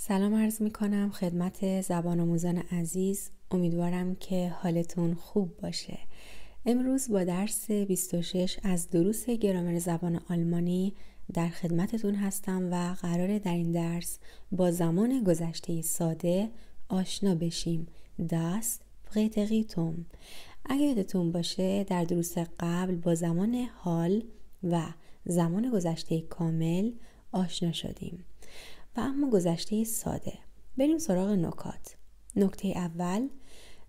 سلام عرض می کنم خدمت زبان آموزان عزیز امیدوارم که حالتون خوب باشه امروز با درس 26 از دروس گرامر زبان آلمانی در خدمتتون هستم و قراره در این درس با زمان گذشته ساده آشنا بشیم دست پریتریتوم اگه یادتون باشه در دروس قبل با زمان حال و زمان گذشته کامل آشنا شدیم و اما گذشته ساده بریم سراغ نکات نکته اول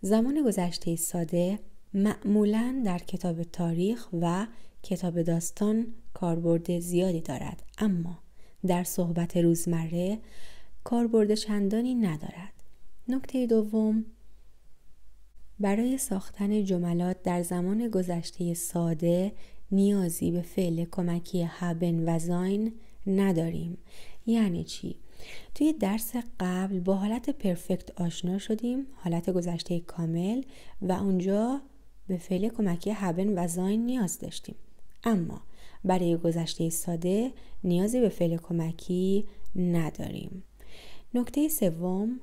زمان گذشته ساده معمولا در کتاب تاریخ و کتاب داستان کاربرد زیادی دارد اما در صحبت روزمره کاربرد چندانی ندارد نکته دوم برای ساختن جملات در زمان گذشته ساده نیازی به فعل کمکی هبن و زاین نداریم یعنی چی توی درس قبل با حالت پرفکت آشنا شدیم حالت گذشته کامل و اونجا به فعل کمکی هبن و زاین نیاز داشتیم اما برای گذشته ساده نیازی به فعل کمکی نداریم نکته سوم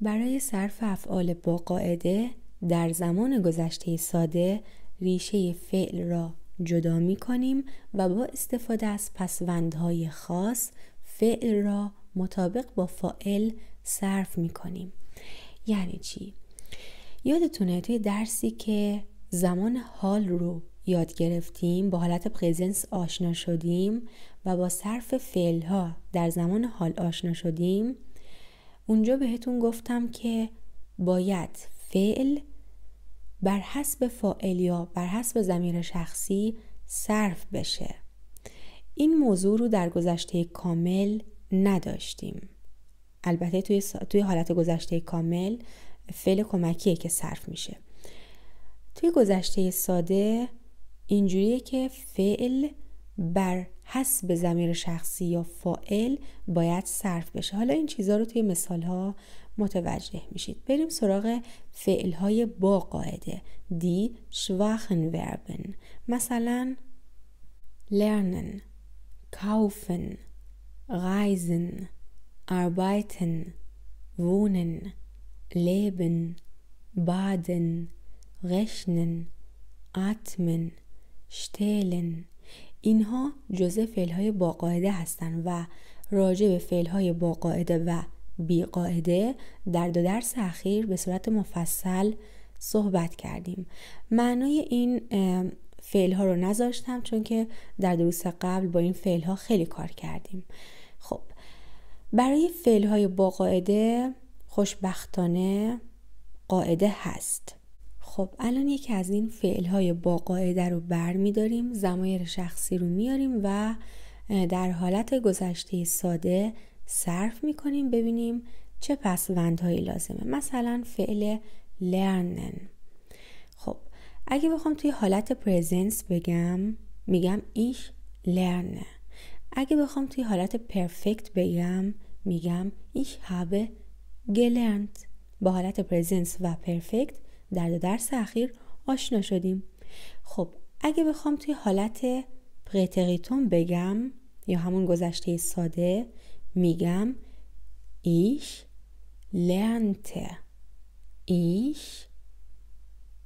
برای صرف افعال با قاعده در زمان گذشته ساده ریشه فعل را جدا می کنیم و با استفاده از پسوندهای خاص فعل را مطابق با فاعل صرف می کنیم یعنی چی؟ یادتونه توی درسی که زمان حال رو یاد گرفتیم با حالت پریزنس آشنا شدیم و با صرف فعل ها در زمان حال آشنا شدیم اونجا بهتون گفتم که باید فعل بر حسب فائل یا بر حسب زمیر شخصی صرف بشه این موضوع رو در گذشته کامل نداشتیم البته توی, توی حالت گذشته کامل فعل کمکیه که صرف میشه توی گذشته ساده اینجوریه که فعل بر حسب زمیر شخصی یا فائل باید صرف بشه حالا این چیزها رو توی مثال ها متوجه میشید بریم سراغ فعل های با قاعده دی شواخن وربن مثلا لرنن kaufen, reisen, arbeiten, wohnen, leben, baden, rechnen, atmen، شتلن اینها جزء های با قاعده هستند و راجع به فعلهای با قاعده و بی قاعده در دو درس اخیر به صورت مفصل صحبت کردیم معنای این فعل ها رو نذاشتم چون که در دروس قبل با این فعل ها خیلی کار کردیم خب برای فعل های با قاعده خوشبختانه قاعده هست خب الان یکی از این فعل های با قاعده رو داریم، زمایر شخصی رو میاریم و در حالت گذشته ساده صرف کنیم، ببینیم چه پسوندهایی لازمه مثلا فعل لرنن خب اگه بخوام توی حالت پرزنس بگم میگم ایش لرنه اگه بخوام توی حالت پرفکت بگم میگم ایش هبه گلرنت با حالت پرزنس و پرفکت در دو درس اخیر آشنا شدیم خب اگه بخوام توی حالت پرتریتون بگم یا همون گذشته ساده میگم ایش لرنته ایش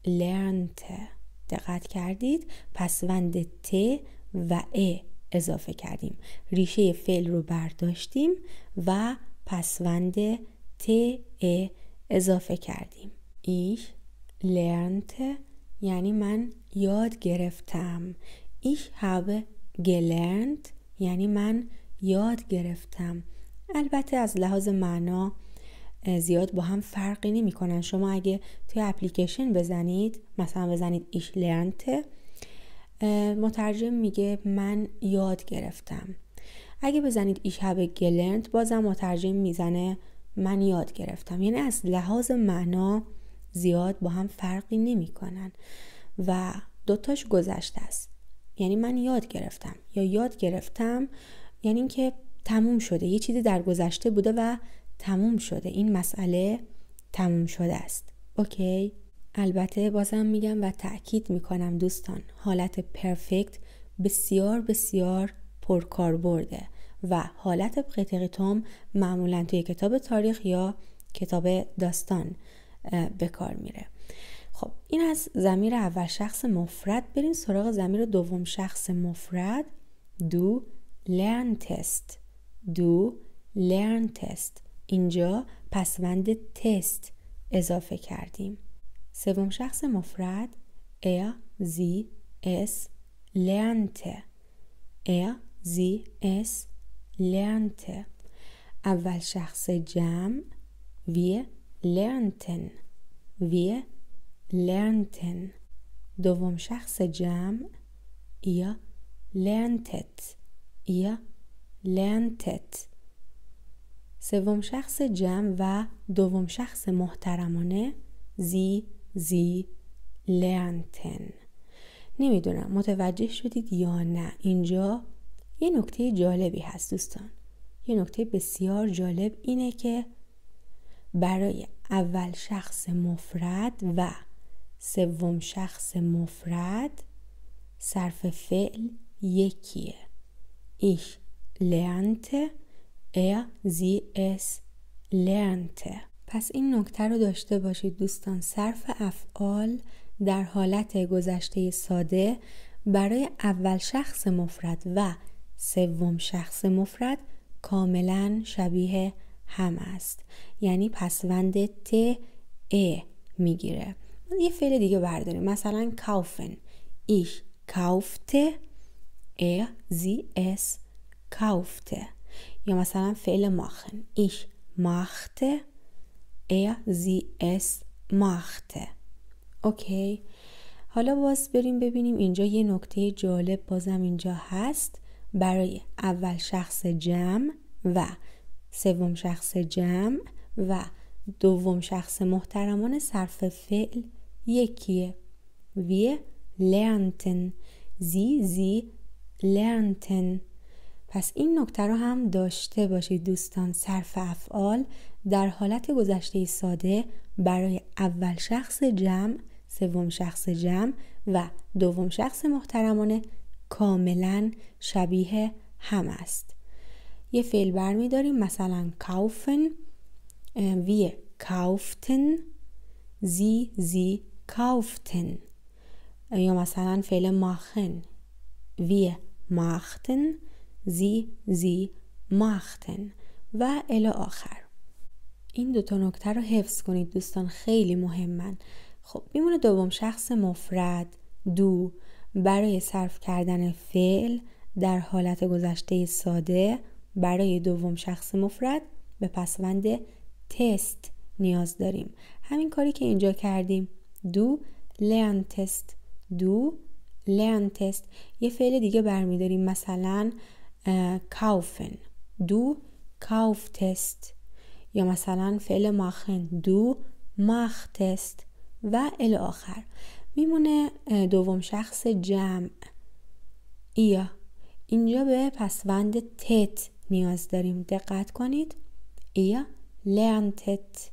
لرنت دقت کردید پس وند ت و ا اضافه کردیم ریشه فعل رو برداشتیم و پسوند ت ا اضافه کردیم ایش لرنت یعنی من یاد گرفتم ایش هب گلرنت یعنی من یاد گرفتم البته از لحاظ معنا زیاد با هم فرقی کنن شما اگه توی اپلیکیشن بزنید مثلا بزنید ایش لرنته مترجم میگه من یاد گرفتم اگه بزنید ایش هب گلرنت بازم مترجم میزنه من یاد گرفتم یعنی از لحاظ معنا زیاد با هم فرقی نمیکنن و دوتاش گذشته است یعنی من یاد گرفتم یا یاد گرفتم یعنی اینکه تموم شده یه چیزی در گذشته بوده و تموم شده این مسئله تموم شده است اوکی البته بازم میگم و تاکید میکنم دوستان حالت پرفکت بسیار بسیار پرکاربرده و حالت قطقیتوم معمولا توی کتاب تاریخ یا کتاب داستان به کار میره خب این از زمیر اول شخص مفرد بریم سراغ زمیر دوم شخص مفرد دو لرن تست دو لرن تست اینجا پسوند تست اضافه کردیم سوم شخص مفرد er زی اس lernte. er زی اس lernte. اول شخص جمع wir lernten. wir lernten. دوم شخص جمع ihr لرنتت ihr لرنتت سوم شخص جمع و دوم شخص محترمانه زی زی لنتن نمیدونم متوجه شدید یا نه اینجا یه نکته جالبی هست دوستان یه نکته بسیار جالب اینه که برای اول شخص مفرد و سوم شخص مفرد صرف فعل یکیه ایش لنته Er, sie, lernte پس این نکته رو داشته باشید دوستان صرف افعال در حالت گذشته ساده برای اول شخص مفرد و سوم شخص مفرد کاملا شبیه هم است یعنی پسوند ت ا e میگیره یه فعل دیگه برداریم مثلا کافن ایش کافته er زی اس kaufte e یا مثلا فعل ماخن ایش ماخته ایا زی اس ماخته اوکی حالا باز بریم ببینیم اینجا یه نکته جالب بازم اینجا هست برای اول شخص جمع و سوم شخص جمع و دوم شخص محترمان صرف فعل یکیه وی لرنتن زی زی لرنتن پس این نکته رو هم داشته باشید دوستان صرف افعال در حالت گذشته ساده برای اول شخص جمع سوم شخص جمع و دوم شخص محترمانه کاملا شبیه هم است یه فعل برمی داریم مثلا کاوفن وی کاوفتن زی زی کاوفتن یا مثلا فعل ماخن وی ماختن زی زی ماختن و الا آخر این دوتا نکته رو حفظ کنید دوستان خیلی مهمن خب میمونه دوم شخص مفرد دو برای صرف کردن فعل در حالت گذشته ساده برای دوم شخص مفرد به پسوند تست نیاز داریم همین کاری که اینجا کردیم دو لرن تست دو لرن تست یه فعل دیگه برمیداریم مثلا äh, kaufen. Du kauftest. یا مثلا فعل ماخن دو ماختست و ال میمونه دوم شخص جمع ایا اینجا به پسوند تت نیاز داریم دقت کنید ایا لرنتت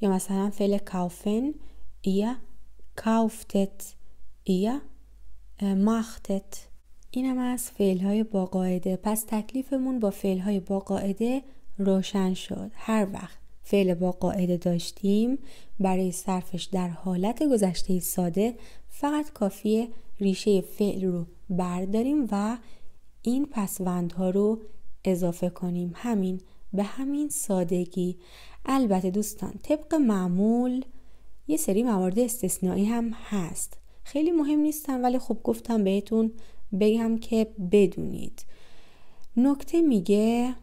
یا مثلا فعل کافن ایا کافتت ایا ماختت اینم از فعل های با قاعده پس تکلیفمون با فعل های با قاعده روشن شد هر وقت فعل با قاعده داشتیم برای صرفش در حالت گذشته ساده فقط کافیه ریشه فعل رو برداریم و این پسوندها رو اضافه کنیم همین به همین سادگی البته دوستان طبق معمول یه سری موارد استثنایی هم هست خیلی مهم نیستن ولی خب گفتم بهتون بگم که بدونید نکته میگه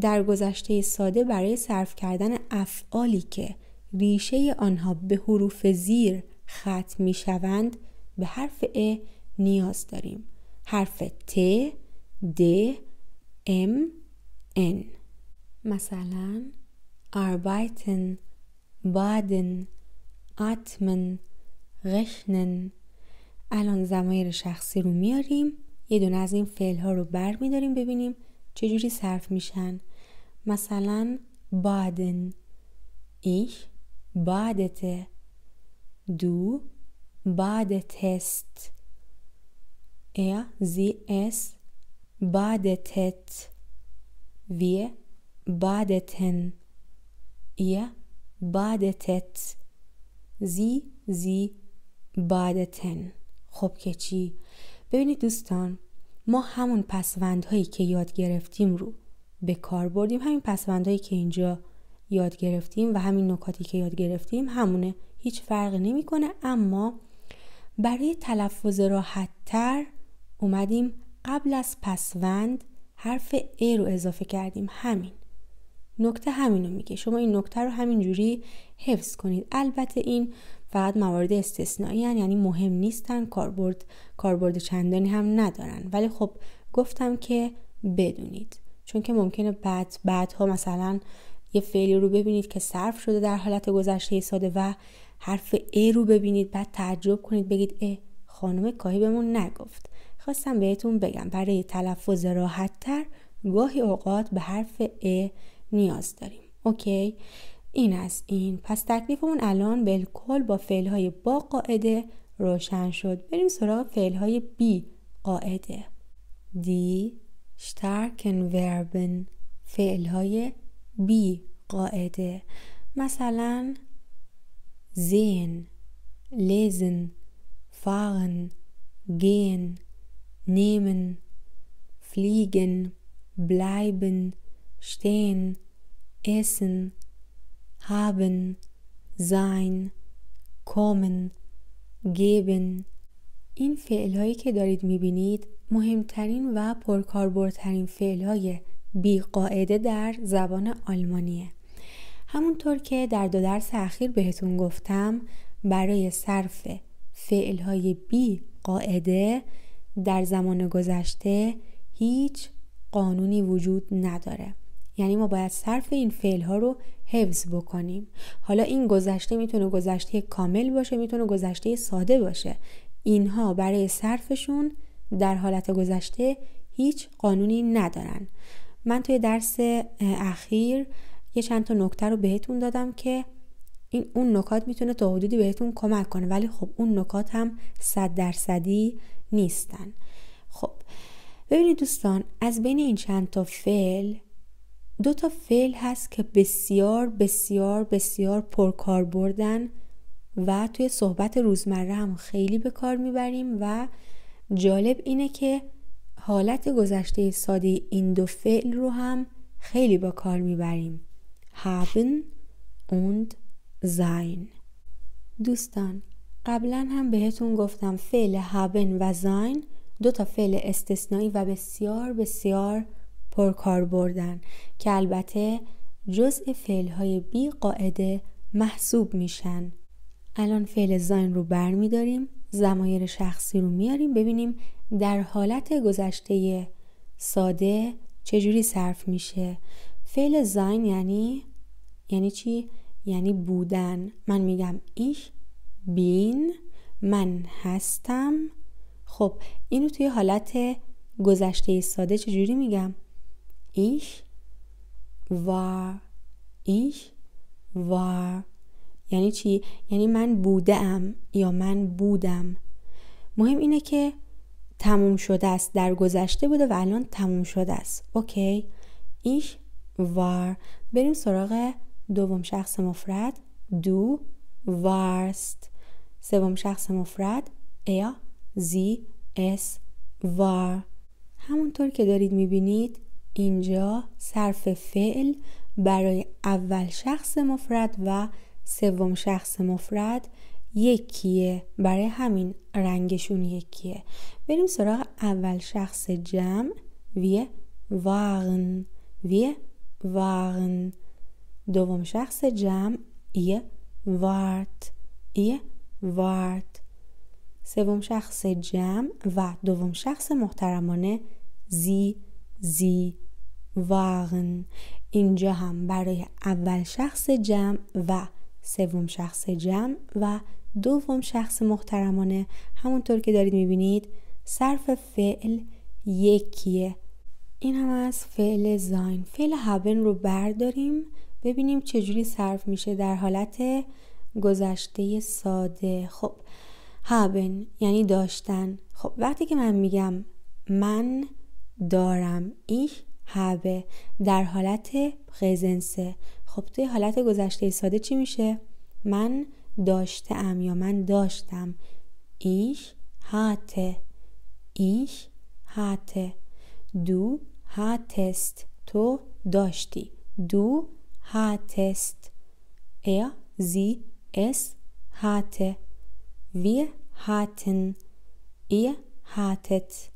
در گذشته ساده برای صرف کردن افعالی که ریشه آنها به حروف زیر ختم میشوند به حرف ا نیاز داریم حرف ت د ام ان مثلا arbeiten baden atmen rechnen الان زمایر شخصی رو میاریم یه دونه از این فعل ها رو بر میداریم ببینیم چجوری صرف میشن مثلا بادن ایش بادته دو بادتست er sie es بادتت wir badeten ihr badetet sie sie badeten خب که چی ببینید دوستان ما همون پسوندهایی که یاد گرفتیم رو به کار بردیم همین پسوندهایی که اینجا یاد گرفتیم و همین نکاتی که یاد گرفتیم همونه هیچ فرق نمیکنه اما برای تلفظ راحتتر اومدیم قبل از پسوند حرف ای رو اضافه کردیم همین نکته همینو میگه شما این نکته رو همینجوری حفظ کنید البته این فقط موارد استثنایی هن یعنی مهم نیستن کاربرد کاربرد چندانی هم ندارن ولی خب گفتم که بدونید چون که ممکنه بعد ها مثلا یه فعلی رو ببینید که صرف شده در حالت گذشته ساده و حرف ای رو ببینید بعد تعجب کنید بگید ای خانم کاهی نگفت خواستم بهتون بگم برای تلفظ راحت تر گاهی اوقات به حرف ا نیاز داریم اوکی این از این پس تکلیفمون الان بالکل با فعلهای با قاعده روشن شد بریم سراغ فعلهای بی قاعده دی وربن وربن فعلهای بی قاعده مثلا زین لیزن فارن گین نیمن فلیگن بلایبن شتین essen haben, sein, kommen, geben این فعل هایی که دارید میبینید مهمترین و پرکاربردترین فعل های بی قاعده در زبان آلمانیه همونطور که در دو درس اخیر بهتون گفتم برای صرف فعل های بی قاعده در زمان گذشته هیچ قانونی وجود نداره یعنی ما باید صرف این فعل ها رو حفظ بکنیم حالا این گذشته میتونه گذشته کامل باشه میتونه گذشته ساده باشه اینها برای صرفشون در حالت گذشته هیچ قانونی ندارن من توی درس اخیر یه چند تا نکته رو بهتون دادم که این اون نکات میتونه تا حدودی بهتون کمک کنه ولی خب اون نکات هم صد درصدی نیستن خب ببینید دوستان از بین این چند تا فعل دو تا فعل هست که بسیار بسیار بسیار پرکار بردن و توی صحبت روزمره هم خیلی به کار میبریم و جالب اینه که حالت گذشته ساده این دو فعل رو هم خیلی با کار میبریم haben und sein دوستان قبلا هم بهتون گفتم فعل haben و sein دو تا فعل استثنایی و بسیار بسیار پرکار بردن که البته جزء فعلهای بی قاعده محسوب میشن الان فعل زاین رو برمیداریم زمایر شخصی رو میاریم ببینیم در حالت گذشته ساده چجوری صرف میشه فعل زاین یعنی یعنی چی؟ یعنی بودن من میگم ایش بین من هستم خب اینو توی حالت گذشته ساده چجوری میگم؟ ich war ich war یعنی چی؟ یعنی من بودم یا من بودم مهم اینه که تموم شده است در گذشته بوده و الان تموم شده است اوکی ایش وار بریم سراغ دوم شخص مفرد دو وارست سوم شخص مفرد ایا زی اس وار همونطور که دارید میبینید اینجا صرف فعل برای اول شخص مفرد و سوم شخص مفرد یکیه برای همین رنگشون یکیه بریم سراغ اول شخص جمع وی وارن وی وارن دوم شخص جمع ای وارت ای وارت سوم شخص جمع و دوم شخص محترمانه زی زی waren اینجا هم برای اول شخص جمع و سوم شخص جمع و دوم شخص محترمانه همونطور که دارید میبینید صرف فعل یکیه این هم از فعل زاین فعل هبن رو برداریم ببینیم چجوری صرف میشه در حالت گذشته ساده خب هبن یعنی داشتن خب وقتی که من میگم من دارم ایش هبه در حالت پرزنسه خب توی حالت گذشته ساده چی میشه؟ من داشته ام یا من داشتم ایش هاته ایش هاته دو هاتست تو داشتی دو هاتست ایا زی اس هاته وی هاتن ای هاتت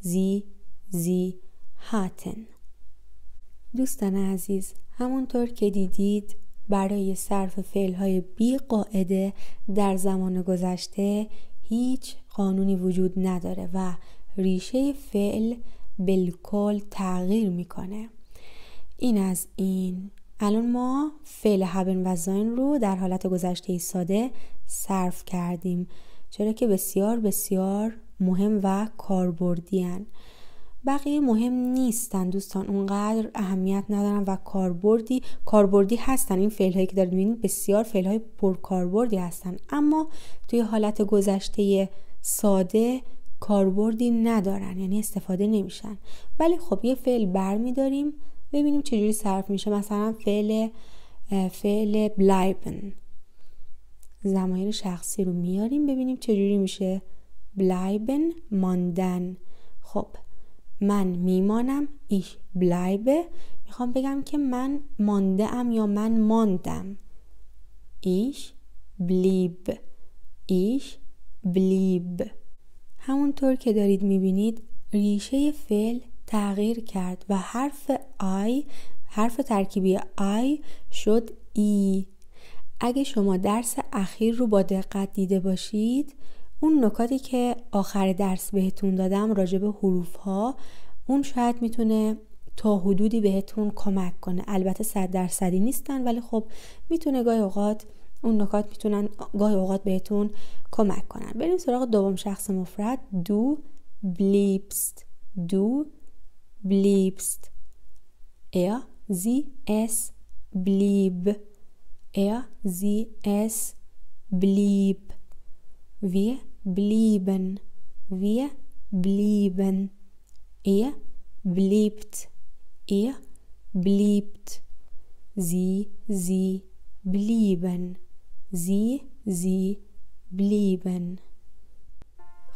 زی زی هاتن دوستان عزیز همونطور که دیدید برای صرف فعل های بی قاعده در زمان گذشته هیچ قانونی وجود نداره و ریشه فعل بالکل تغییر میکنه این از این الان ما فعل هبن و زاین رو در حالت گذشته ساده صرف کردیم چرا که بسیار بسیار مهم و کاربردی بقیه مهم نیستن دوستان اونقدر اهمیت ندارن و کاربردی کاربردی هستن این فعل هایی که دارید میبینید بسیار فعل های پرکاربردی هستن اما توی حالت گذشته ساده کاربردی ندارن یعنی استفاده نمیشن ولی خب یه فعل برمیداریم ببینیم چجوری صرف میشه مثلا فعل فعل بلایبن زمایر شخصی رو میاریم ببینیم چجوری میشه بلایبن ماندن خب من میمانم ایش بلایبه میخوام بگم که من مانده ام یا من ماندم ایش بلیب ایش بلیب همونطور که دارید میبینید ریشه فعل تغییر کرد و حرف آی حرف ترکیبی آی شد ای اگه شما درس اخیر رو با دقت دیده باشید اون نکاتی که آخر درس بهتون دادم راجع به حروف ها اون شاید میتونه تا حدودی بهتون کمک کنه البته صد درصدی نیستن ولی خب میتونه گاهی اوقات اون نکات میتونن گاهی اوقات بهتون کمک کنن بریم سراغ دوم شخص مفرد دو بلیپست دو بلیپست ایا زی اس بلیب ایا زی اس بلیب blieben. Wir blieben. Er bliebt. Er bliebt. Sie, sie blieben. Sie, sie blieben.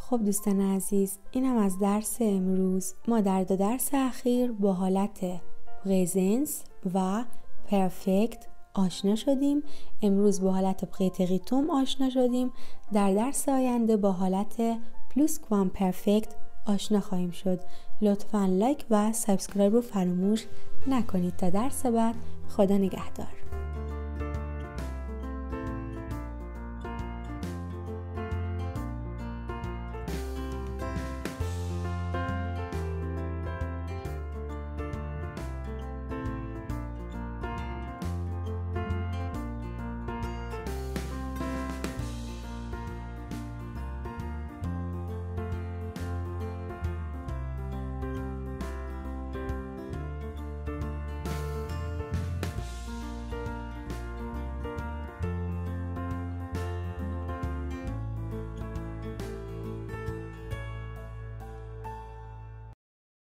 خب دوستان عزیز این هم از درس امروز ما در دو درس اخیر با حالت پرزنس و پرفکت آشنا شدیم امروز با حالت پریتریتوم آشنا شدیم در درس آینده با حالت پلوس کوام پرفکت آشنا خواهیم شد لطفا لایک و سابسکرایب رو فراموش نکنید تا درس بعد خدا نگهدار